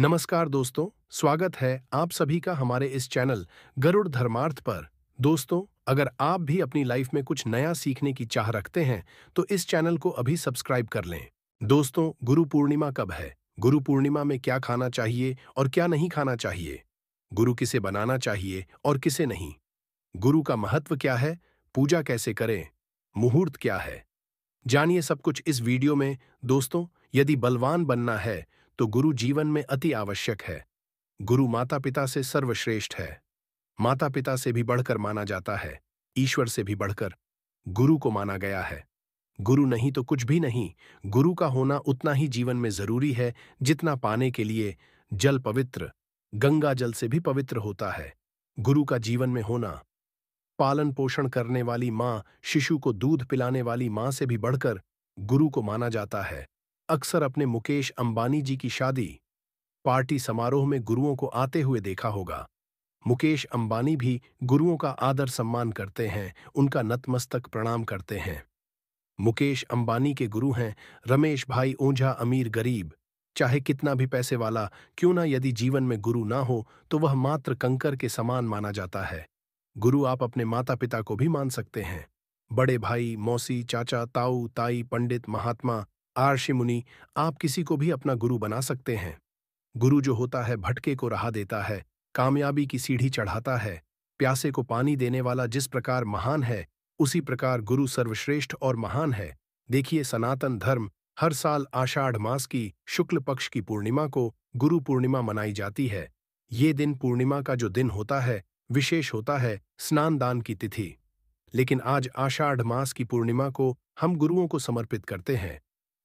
नमस्कार दोस्तों स्वागत है आप सभी का हमारे इस चैनल गरुड़ धर्मार्थ पर दोस्तों अगर आप भी अपनी लाइफ में कुछ नया सीखने की चाह रखते हैं तो इस चैनल को अभी सब्सक्राइब कर लें दोस्तों गुरु पूर्णिमा कब है गुरु पूर्णिमा में क्या खाना चाहिए और क्या नहीं खाना चाहिए गुरु किसे बनाना चाहिए और किसे नहीं गुरु का महत्व क्या है पूजा कैसे करें मुहूर्त क्या है जानिए सब कुछ इस वीडियो में दोस्तों यदि बलवान बनना है तो गुरु जीवन में अति आवश्यक है गुरु माता पिता से सर्वश्रेष्ठ है माता पिता से भी बढ़कर माना जाता है ईश्वर से भी बढ़कर गुरु को माना गया है गुरु नहीं तो कुछ भी नहीं गुरु का होना उतना ही जीवन में जरूरी है जितना पाने के लिए जल पवित्र गंगा जल से भी पवित्र होता है गुरु का जीवन में होना पालन पोषण करने वाली माँ शिशु को दूध पिलाने वाली माँ से भी बढ़कर गुरु को माना जाता है अक्सर अपने मुकेश अंबानी जी की शादी पार्टी समारोह में गुरुओं को आते हुए देखा होगा मुकेश अंबानी भी गुरुओं का आदर सम्मान करते हैं उनका नतमस्तक प्रणाम करते हैं मुकेश अंबानी के गुरु हैं रमेश भाई ओझा अमीर गरीब चाहे कितना भी पैसे वाला क्यों ना यदि जीवन में गुरु ना हो तो वह मात्र कंकर के समान माना जाता है गुरु आप अपने माता पिता को भी मान सकते हैं बड़े भाई मौसी चाचा ताऊ ताई पंडित महात्मा आर्षि मुनि आप किसी को भी अपना गुरु बना सकते हैं गुरु जो होता है भटके को रहा देता है कामयाबी की सीढ़ी चढ़ाता है प्यासे को पानी देने वाला जिस प्रकार महान है उसी प्रकार गुरु सर्वश्रेष्ठ और महान है देखिए सनातन धर्म हर साल आषाढ़ मास की शुक्ल पक्ष की पूर्णिमा को गुरु पूर्णिमा मनाई जाती है ये दिन पूर्णिमा का जो दिन होता है विशेष होता है स्नान दान की तिथि लेकिन आज आषाढ़ मास की पूर्णिमा को हम गुरुओं को समर्पित करते हैं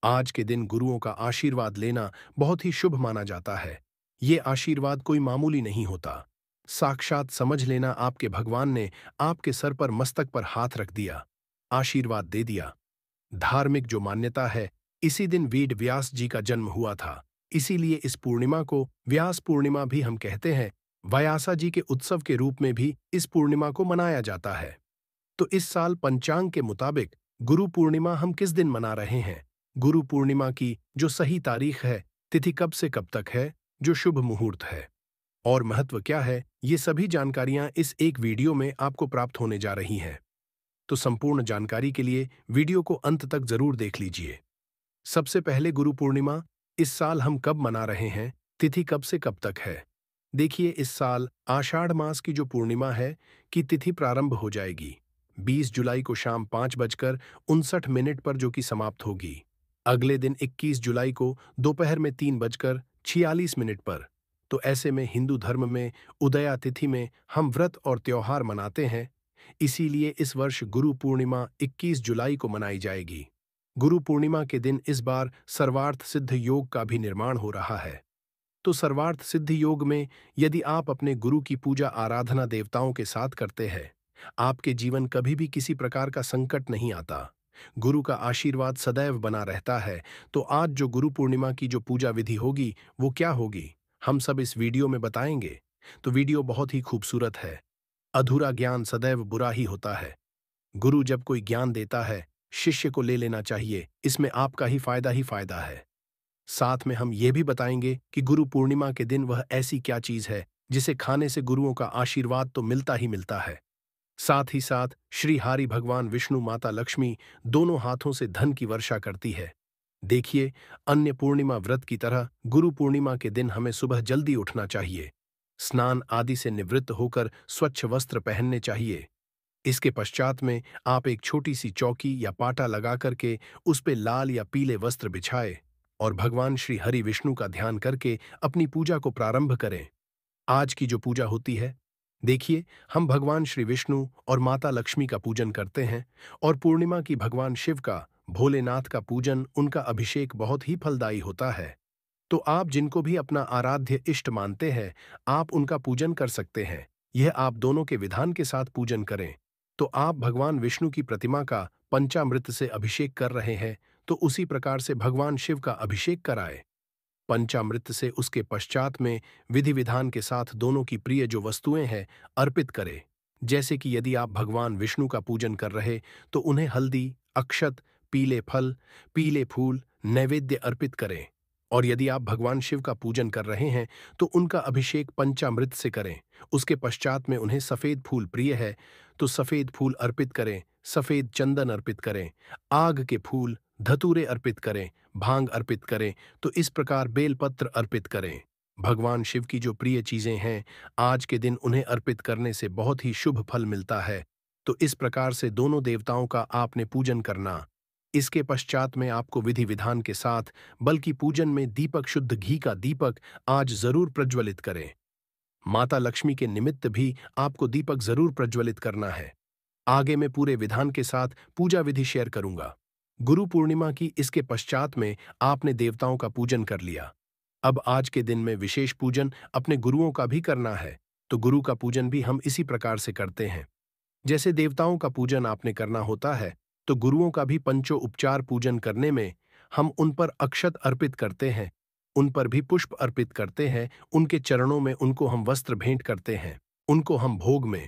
आज के दिन गुरुओं का आशीर्वाद लेना बहुत ही शुभ माना जाता है ये आशीर्वाद कोई मामूली नहीं होता साक्षात समझ लेना आपके भगवान ने आपके सर पर मस्तक पर हाथ रख दिया आशीर्वाद दे दिया धार्मिक जो मान्यता है इसी दिन वीड व्यास जी का जन्म हुआ था इसीलिए इस पूर्णिमा को व्यास पूर्णिमा भी हम कहते हैं वयासा जी के उत्सव के रूप में भी इस पूर्णिमा को मनाया जाता है तो इस साल पंचांग के मुताबिक गुरु पूर्णिमा हम किस दिन मना रहे हैं गुरु पूर्णिमा की जो सही तारीख है तिथि कब से कब तक है जो शुभ मुहूर्त है और महत्व क्या है ये सभी जानकारियां इस एक वीडियो में आपको प्राप्त होने जा रही हैं तो संपूर्ण जानकारी के लिए वीडियो को अंत तक जरूर देख लीजिए सबसे पहले गुरु पूर्णिमा इस साल हम कब मना रहे हैं तिथि कब से कब तक है देखिए इस साल आषाढ़ मास की जो पूर्णिमा है कि तिथि प्रारंभ हो जाएगी 20 जुलाई को शाम पाँच बजकर उनसठ मिनट पर जो कि समाप्त होगी अगले दिन 21 जुलाई को दोपहर में तीन बजकर छियालीस मिनट पर तो ऐसे में हिंदू धर्म में उदया तिथि में हम व्रत और त्यौहार मनाते हैं इसीलिए इस वर्ष गुरु पूर्णिमा 21 जुलाई को मनाई जाएगी गुरु पूर्णिमा के दिन इस बार सर्वार्थ सिद्ध योग का भी निर्माण हो रहा है तो सर्वार्थ सिद्ध योग में यदि आप अपने गुरु की पूजा आराधना देवताओं के साथ करते हैं आपके जीवन कभी भी किसी प्रकार का संकट नहीं आता गुरु का आशीर्वाद सदैव बना रहता है तो आज जो गुरु पूर्णिमा की जो पूजा विधि होगी वो क्या होगी हम सब इस वीडियो में बताएंगे तो वीडियो बहुत ही खूबसूरत है अधूरा ज्ञान सदैव बुरा ही होता है गुरु जब कोई ज्ञान देता है शिष्य को ले लेना चाहिए इसमें आपका ही फायदा ही फायदा है साथ में हम ये भी बताएंगे कि गुरु पूर्णिमा के दिन वह ऐसी क्या चीज है जिसे खाने से गुरुओं का आशीर्वाद तो मिलता ही मिलता है साथ ही साथ श्री हरि भगवान विष्णु माता लक्ष्मी दोनों हाथों से धन की वर्षा करती है देखिए अन्य पूर्णिमा व्रत की तरह गुरु पूर्णिमा के दिन हमें सुबह जल्दी उठना चाहिए स्नान आदि से निवृत्त होकर स्वच्छ वस्त्र पहनने चाहिए इसके पश्चात में आप एक छोटी सी चौकी या पाटा लगा करके उस पर लाल या पीले वस्त्र बिछाए और भगवान श्री हरि विष्णु का ध्यान करके अपनी पूजा को प्रारंभ करें आज की जो पूजा होती है देखिए हम भगवान श्री विष्णु और माता लक्ष्मी का पूजन करते हैं और पूर्णिमा की भगवान शिव का भोलेनाथ का पूजन उनका अभिषेक बहुत ही फलदायी होता है तो आप जिनको भी अपना आराध्य इष्ट मानते हैं आप उनका पूजन कर सकते हैं यह आप दोनों के विधान के साथ पूजन करें तो आप भगवान विष्णु की प्रतिमा का पंचामृत से अभिषेक कर रहे हैं तो उसी प्रकार से भगवान शिव का अभिषेक कराए पंचामृत से उसके पश्चात में विधि विधान के साथ दोनों की प्रिय जो वस्तुएं हैं अर्पित करें जैसे कि यदि आप भगवान विष्णु का पूजन कर रहे तो उन्हें हल्दी अक्षत पीले फल पीले फूल नैवेद्य अर्पित करें और यदि आप भगवान शिव का पूजन कर रहे हैं तो उनका अभिषेक पंचामृत से करें उसके पश्चात में उन्हें सफ़ेद फूल प्रिय है तो सफ़ेद फूल अर्पित करें सफ़ेद चंदन अर्पित करें आग के फूल धतूरे अर्पित करें भांग अर्पित करें तो इस प्रकार बेलपत्र अर्पित करें भगवान शिव की जो प्रिय चीजें हैं आज के दिन उन्हें अर्पित करने से बहुत ही शुभ फल मिलता है तो इस प्रकार से दोनों देवताओं का आपने पूजन करना इसके पश्चात में आपको विधि विधान के साथ बल्कि पूजन में दीपक शुद्ध घी का दीपक आज जरूर प्रज्वलित करें माता लक्ष्मी के निमित्त भी आपको दीपक जरूर प्रज्वलित करना है आगे मैं पूरे विधान के साथ पूजा विधि शेयर करूंगा गुरु पूर्णिमा की इसके पश्चात में आपने देवताओं का पूजन कर लिया अब आज के दिन में विशेष पूजन अपने गुरुओं का भी करना है तो गुरु का पूजन भी हम इसी प्रकार से करते हैं जैसे देवताओं का पूजन आपने करना होता है तो गुरुओं का भी पंचो उपचार पूजन करने में हम उन पर अक्षत अर्पित करते हैं उन पर भी पुष्प अर्पित करते हैं उनके चरणों में उनको हम वस्त्र भेंट करते हैं उनको हम भोग में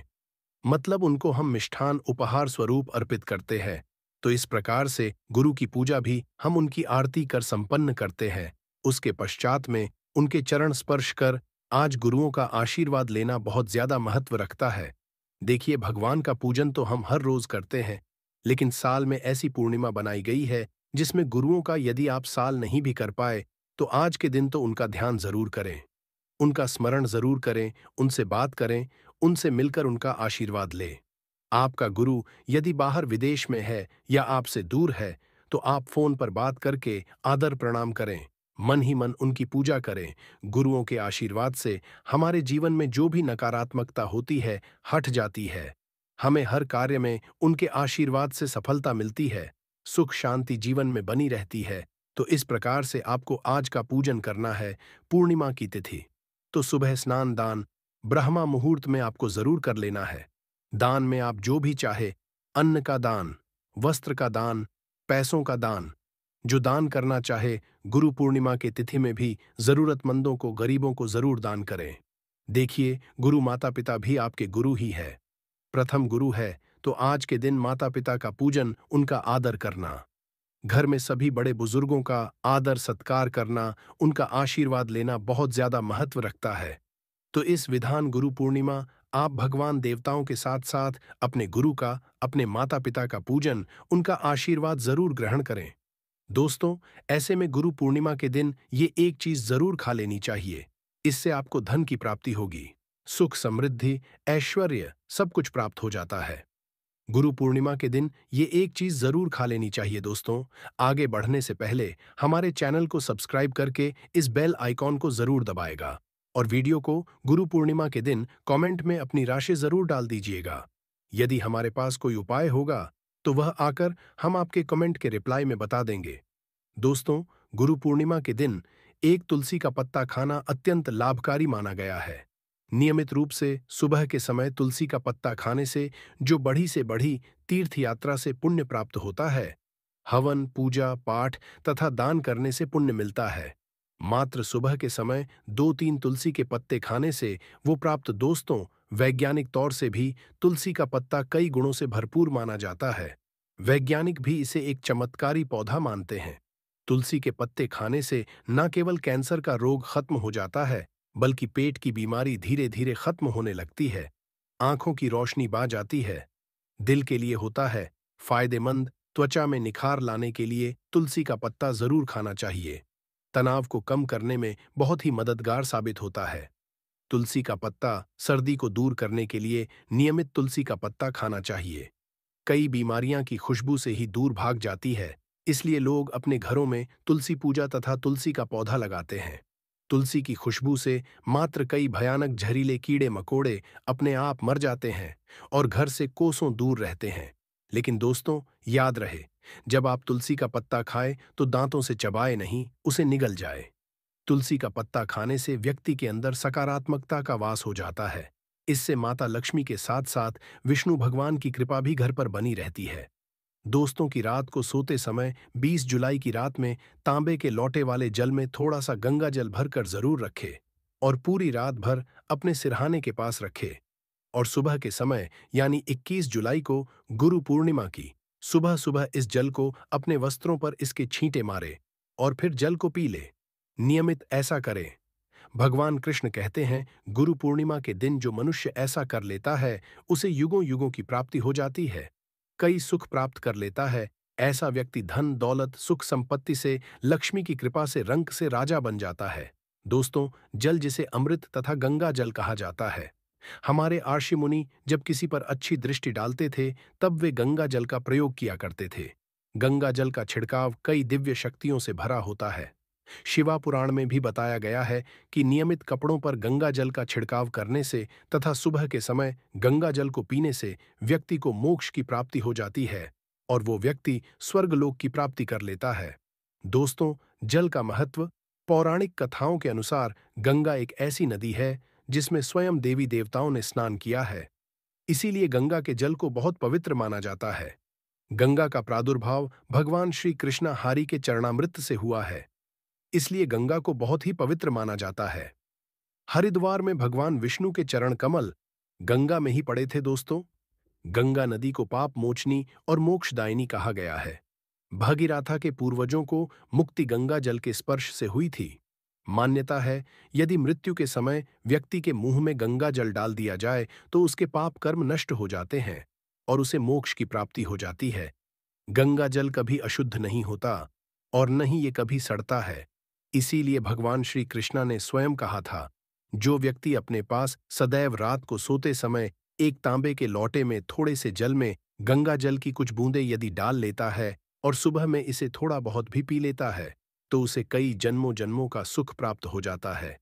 मतलब उनको हम मिष्ठान उपहार स्वरूप अर्पित करते हैं तो इस प्रकार से गुरु की पूजा भी हम उनकी आरती कर संपन्न करते हैं उसके पश्चात में उनके चरण स्पर्श कर आज गुरुओं का आशीर्वाद लेना बहुत ज्यादा महत्व रखता है देखिए भगवान का पूजन तो हम हर रोज करते हैं लेकिन साल में ऐसी पूर्णिमा बनाई गई है जिसमें गुरुओं का यदि आप साल नहीं भी कर पाए तो आज के दिन तो उनका ध्यान जरूर करें उनका स्मरण जरूर करें उनसे बात करें उनसे मिलकर उनका आशीर्वाद लें आपका गुरु यदि बाहर विदेश में है या आपसे दूर है तो आप फोन पर बात करके आदर प्रणाम करें मन ही मन उनकी पूजा करें गुरुओं के आशीर्वाद से हमारे जीवन में जो भी नकारात्मकता होती है हट जाती है हमें हर कार्य में उनके आशीर्वाद से सफलता मिलती है सुख शांति जीवन में बनी रहती है तो इस प्रकार से आपको आज का पूजन करना है पूर्णिमा की तिथि तो सुबह स्नान दान ब्रह्मा मुहूर्त में आपको जरूर कर लेना है दान में आप जो भी चाहे अन्न का दान वस्त्र का दान पैसों का दान जो दान करना चाहे गुरु पूर्णिमा के तिथि में भी जरूरतमंदों को गरीबों को जरूर दान करें देखिए गुरु माता पिता भी आपके गुरु ही है प्रथम गुरु है तो आज के दिन माता पिता का पूजन उनका आदर करना घर में सभी बड़े बुजुर्गों का आदर सत्कार करना उनका आशीर्वाद लेना बहुत ज्यादा महत्व रखता है तो इस विधान गुरु पूर्णिमा आप भगवान देवताओं के साथ साथ अपने गुरु का अपने माता पिता का पूजन उनका आशीर्वाद जरूर ग्रहण करें दोस्तों ऐसे में गुरु पूर्णिमा के दिन ये एक चीज जरूर खा लेनी चाहिए इससे आपको धन की प्राप्ति होगी सुख समृद्धि ऐश्वर्य सब कुछ प्राप्त हो जाता है गुरु पूर्णिमा के दिन ये एक चीज जरूर खा लेनी चाहिए दोस्तों आगे बढ़ने से पहले हमारे चैनल को सब्सक्राइब करके इस बेल आइकॉन को जरूर दबाएगा और वीडियो को गुरु पूर्णिमा के दिन कमेंट में अपनी राशि जरूर डाल दीजिएगा यदि हमारे पास कोई उपाय होगा तो वह आकर हम आपके कमेंट के रिप्लाई में बता देंगे दोस्तों गुरु पूर्णिमा के दिन एक तुलसी का पत्ता खाना अत्यंत लाभकारी माना गया है नियमित रूप से सुबह के समय तुलसी का पत्ता खाने से जो बढ़ी से बढ़ी तीर्थ यात्रा से पुण्य प्राप्त होता है हवन पूजा पाठ तथा दान करने से पुण्य मिलता है मात्र सुबह के समय दो तीन तुलसी के पत्ते खाने से वो प्राप्त दोस्तों वैज्ञानिक तौर से भी तुलसी का पत्ता कई गुणों से भरपूर माना जाता है वैज्ञानिक भी इसे एक चमत्कारी पौधा मानते हैं तुलसी के पत्ते खाने से न केवल कैंसर का रोग खत्म हो जाता है बल्कि पेट की बीमारी धीरे धीरे खत्म होने लगती है आंखों की रोशनी बा जाती है दिल के लिए होता है फायदेमंद त्वचा में निखार लाने के लिए तुलसी का पत्ता जरूर खाना चाहिए तनाव को कम करने में बहुत ही मददगार साबित होता है तुलसी का पत्ता सर्दी को दूर करने के लिए नियमित तुलसी का पत्ता खाना चाहिए कई बीमारियां की खुशबू से ही दूर भाग जाती है इसलिए लोग अपने घरों में तुलसी पूजा तथा तुलसी का पौधा लगाते हैं तुलसी की खुशबू से मात्र कई भयानक झहरीले कीड़े मकोड़े अपने आप मर जाते हैं और घर से कोसों दूर रहते हैं लेकिन दोस्तों याद रहे जब आप तुलसी का पत्ता खाएं तो दांतों से चबाए नहीं उसे निगल जाए तुलसी का पत्ता खाने से व्यक्ति के अंदर सकारात्मकता का वास हो जाता है इससे माता लक्ष्मी के साथ साथ विष्णु भगवान की कृपा भी घर पर बनी रहती है दोस्तों की रात को सोते समय 20 जुलाई की रात में तांबे के लौटे वाले जल में थोड़ा सा गंगा जल भरकर जरूर रखे और पूरी रात भर अपने सिरहाने के पास रखे और सुबह के समय यानी 21 जुलाई को गुरु पूर्णिमा की सुबह सुबह इस जल को अपने वस्त्रों पर इसके छींटे मारे और फिर जल को पी ले नियमित ऐसा करें भगवान कृष्ण कहते हैं गुरु पूर्णिमा के दिन जो मनुष्य ऐसा कर लेता है उसे युगों युगों की प्राप्ति हो जाती है कई सुख प्राप्त कर लेता है ऐसा व्यक्ति धन दौलत सुख संपत्ति से लक्ष्मी की कृपा से रंग से राजा बन जाता है दोस्तों जल जिसे अमृत तथा गंगा जल कहा जाता है हमारे आर्षि मुनि जब किसी पर अच्छी दृष्टि डालते थे तब वे गंगा जल का प्रयोग किया करते थे गंगा जल का छिड़काव कई दिव्य शक्तियों से भरा होता है शिवा पुराण में भी बताया गया है कि नियमित कपड़ों पर गंगा जल का छिड़काव करने से तथा सुबह के समय गंगा जल को पीने से व्यक्ति को मोक्ष की प्राप्ति हो जाती है और वो व्यक्ति स्वर्गलोक की प्राप्ति कर लेता है दोस्तों जल का महत्व पौराणिक कथाओं के अनुसार गंगा एक ऐसी नदी है जिसमें स्वयं देवी देवताओं ने स्नान किया है इसीलिए गंगा के जल को बहुत पवित्र माना जाता है गंगा का प्रादुर्भाव भगवान श्री कृष्ण हारी के चरणामृत से हुआ है इसलिए गंगा को बहुत ही पवित्र माना जाता है हरिद्वार में भगवान विष्णु के चरण कमल गंगा में ही पड़े थे दोस्तों गंगा नदी को पाप मोचनी और मोक्षदायिनी कहा गया है भागीराथा के पूर्वजों को मुक्ति गंगा जल के स्पर्श से हुई थी मान्यता है यदि मृत्यु के समय व्यक्ति के मुंह में गंगा जल डाल दिया जाए तो उसके पाप कर्म नष्ट हो जाते हैं और उसे मोक्ष की प्राप्ति हो जाती है गंगा जल कभी अशुद्ध नहीं होता और न ही ये कभी सड़ता है इसीलिए भगवान श्री कृष्णा ने स्वयं कहा था जो व्यक्ति अपने पास सदैव रात को सोते समय एक तांबे के लौटे में थोड़े से जल में गंगा जल की कुछ बूंदें यदि डाल लेता है और सुबह में इसे थोड़ा बहुत भी पी लेता है तो उसे कई जन्मों जन्मों का सुख प्राप्त हो जाता है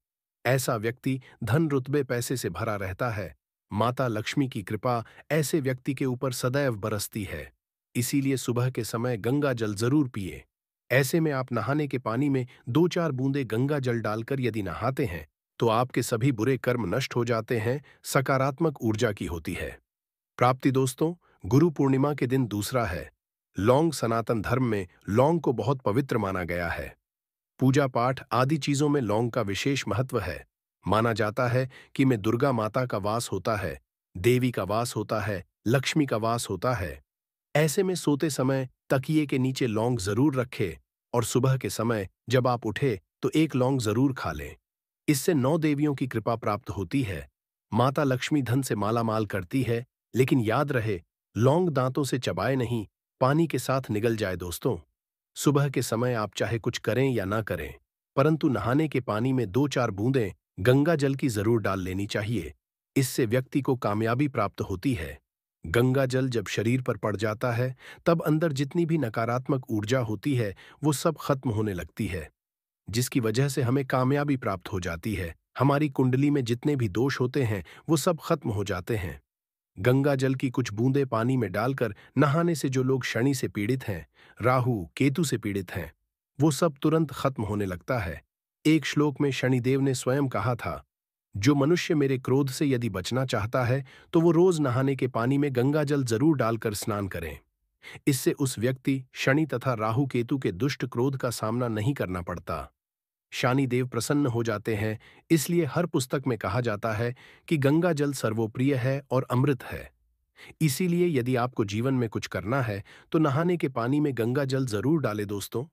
ऐसा व्यक्ति धन रुतबे पैसे से भरा रहता है माता लक्ष्मी की कृपा ऐसे व्यक्ति के ऊपर सदैव बरसती है इसीलिए सुबह के समय गंगा जल जरूर पिए ऐसे में आप नहाने के पानी में दो चार बूंदे गंगा जल डालकर यदि नहाते हैं तो आपके सभी बुरे कर्म नष्ट हो जाते हैं सकारात्मक ऊर्जा की होती है प्राप्ति दोस्तों गुरु पूर्णिमा के दिन दूसरा है लौंग सनातन धर्म में लौंग को बहुत पवित्र माना गया है पूजा पाठ आदि चीजों में लौंग का विशेष महत्व है माना जाता है कि में दुर्गा माता का वास होता है देवी का वास होता है लक्ष्मी का वास होता है ऐसे में सोते समय तकिए के नीचे लौंग जरूर रखें और सुबह के समय जब आप उठे तो एक लौंग जरूर खा लें इससे नौ देवियों की कृपा प्राप्त होती है माता लक्ष्मी धन से माला माल करती है लेकिन याद रहे लौंग दांतों से चबाए नहीं पानी के साथ निगल जाए दोस्तों सुबह के समय आप चाहे कुछ करें या ना करें परंतु नहाने के पानी में दो चार बूंदें गंगा जल की जरूर डाल लेनी चाहिए इससे व्यक्ति को कामयाबी प्राप्त होती है गंगा जल जब शरीर पर पड़ जाता है तब अंदर जितनी भी नकारात्मक ऊर्जा होती है वो सब खत्म होने लगती है जिसकी वजह से हमें कामयाबी प्राप्त हो जाती है हमारी कुंडली में जितने भी दोष होते हैं वो सब खत्म हो जाते हैं गंगा जल की कुछ बूंदे पानी में डालकर नहाने से जो लोग शनि से पीड़ित हैं राहु केतु से पीड़ित हैं वो सब तुरंत खत्म होने लगता है एक श्लोक में शनिदेव ने स्वयं कहा था जो मनुष्य मेरे क्रोध से यदि बचना चाहता है तो वो रोज नहाने के पानी में गंगा जल जरूर डालकर स्नान करें इससे उस व्यक्ति शनि तथा राहु केतु के दुष्ट क्रोध का सामना नहीं करना पड़ता शानी देव प्रसन्न हो जाते हैं इसलिए हर पुस्तक में कहा जाता है कि गंगा जल सर्वोप्रिय है और अमृत है इसीलिए यदि आपको जीवन में कुछ करना है तो नहाने के पानी में गंगा जल जरूर डालें दोस्तों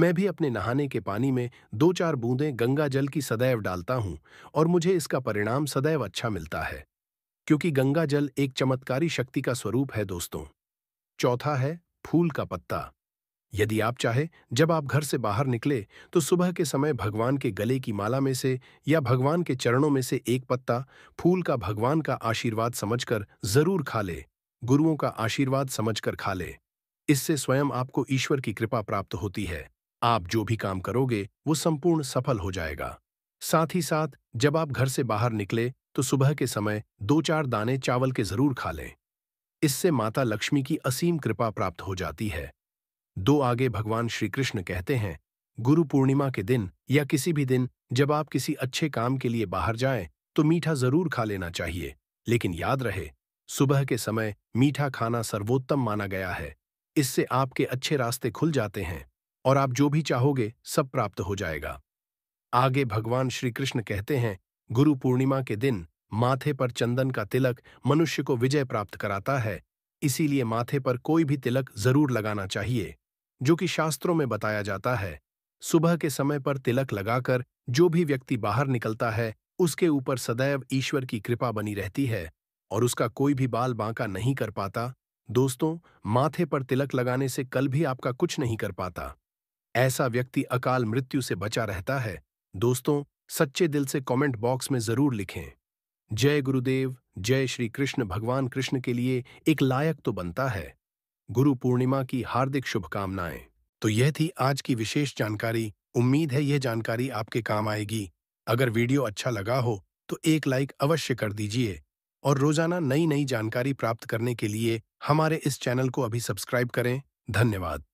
मैं भी अपने नहाने के पानी में दो चार बूंदें गंगा जल की सदैव डालता हूं और मुझे इसका परिणाम सदैव अच्छा मिलता है क्योंकि गंगा जल एक चमत्कारी शक्ति का स्वरूप है दोस्तों चौथा है फूल का पत्ता यदि आप चाहे जब आप घर से बाहर निकले तो सुबह के समय भगवान के गले की माला में से या भगवान के चरणों में से एक पत्ता फूल का भगवान का आशीर्वाद समझकर जरूर खा ले गुरुओं का आशीर्वाद समझकर खा ले इससे स्वयं आपको ईश्वर की कृपा प्राप्त होती है आप जो भी काम करोगे वो संपूर्ण सफल हो जाएगा साथ ही साथ जब आप घर से बाहर निकले तो सुबह के समय दो चार दाने चावल के जरूर खा लें इससे माता लक्ष्मी की असीम कृपा प्राप्त हो जाती है दो आगे भगवान श्री कृष्ण कहते हैं गुरु पूर्णिमा के दिन या किसी भी दिन जब आप किसी अच्छे काम के लिए बाहर जाएं तो मीठा जरूर खा लेना चाहिए लेकिन याद रहे सुबह के समय मीठा खाना सर्वोत्तम माना गया है इससे आपके अच्छे रास्ते खुल जाते हैं और आप जो भी चाहोगे सब प्राप्त हो जाएगा आगे भगवान श्री कृष्ण कहते हैं गुरु पूर्णिमा के दिन माथे पर चंदन का तिलक मनुष्य को विजय प्राप्त कराता है इसीलिए माथे पर कोई भी तिलक जरूर लगाना चाहिए जो कि शास्त्रों में बताया जाता है सुबह के समय पर तिलक लगाकर जो भी व्यक्ति बाहर निकलता है उसके ऊपर सदैव ईश्वर की कृपा बनी रहती है और उसका कोई भी बाल बांका नहीं कर पाता दोस्तों माथे पर तिलक लगाने से कल भी आपका कुछ नहीं कर पाता ऐसा व्यक्ति अकाल मृत्यु से बचा रहता है दोस्तों सच्चे दिल से कमेंट बॉक्स में जरूर लिखें जय गुरुदेव जय श्री कृष्ण भगवान कृष्ण के लिए एक लायक तो बनता है गुरु पूर्णिमा की हार्दिक शुभकामनाएं तो यह थी आज की विशेष जानकारी उम्मीद है यह जानकारी आपके काम आएगी अगर वीडियो अच्छा लगा हो तो एक लाइक अवश्य कर दीजिए और रोजाना नई नई जानकारी प्राप्त करने के लिए हमारे इस चैनल को अभी सब्सक्राइब करें धन्यवाद